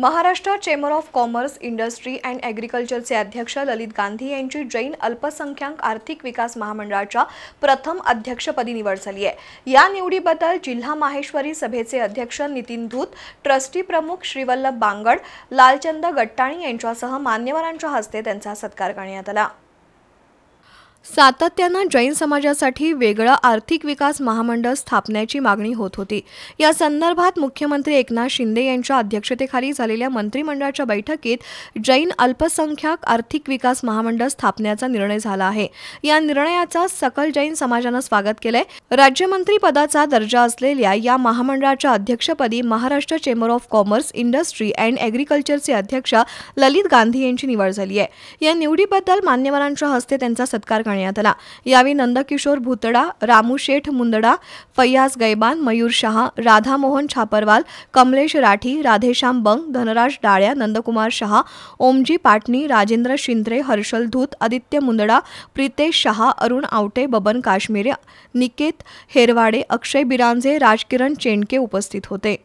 Maharashtra chamber of commerce industry and ॲग्रिकल्चरचे अध्यक्ष ललित गांधी यांची जैन अल्पसंख्याक आर्थिक विकास महामंडळाच्या प्रथम अध्यक्षपदी निवड झाली आहे या निवडीबद्दल जिल्हा माहेश्वरी सभेचे अध्यक्ष नितीन धूत ट्रस्टी प्रमुख श्रीवल्लभ बांगड लालचंद गट्टाणी यांच्यासह मान्यवरांच्या हस्ते त्यांचा सत्कार करण्यात आला सातत्यानं जैन समाजासाठी वेगळं आर्थिक विकास महामंडळ स्थापण्याची मागणी होत होती या संदर्भात मुख्यमंत्री एकनाथ शिंदे यांच्या अध्यक्षतेखाली झालेल्या मंत्रिमंडळाच्या बैठकीत जैन अल्पसंख्याक आर्थिक विकास महामंडळ स्थापण्याचा निर्णय झाला आहे या निर्णयाचा सकल जैन समाजानं स्वागत केलंय राज्यमंत्री पदाचा दर्जा असलेल्या या महामंडळाच्या अध्यक्षपदी Maharashtra chamber of commerce industry and अॅग्रिकल्चरचे अध्यक्ष ललित गांधी यांची निवड झाली आहे या निवडीबद्दल मान्यवरांच्या हस्ते त्यांचा सत्कार करण्यात आला यावेळी नंदकिशोर भुतडा रामू शेठ मुंदडा फैयाज गैबान मयूर शहा राधामोहन छापरवाल कमलेश राठी राधेश्याम बंग धनराज डाळ्या नंदकुमार शहा ओमजी पाटणी राजेंद्र शिंद्रे हर्षल धूत आदित्य मुंदडा प्रितेश शहा अरुण आवटे बबन काश्मीर निकेत हेरवाडे अक्षय बिरांजे राजकिरण चेंडके उपस्थित होते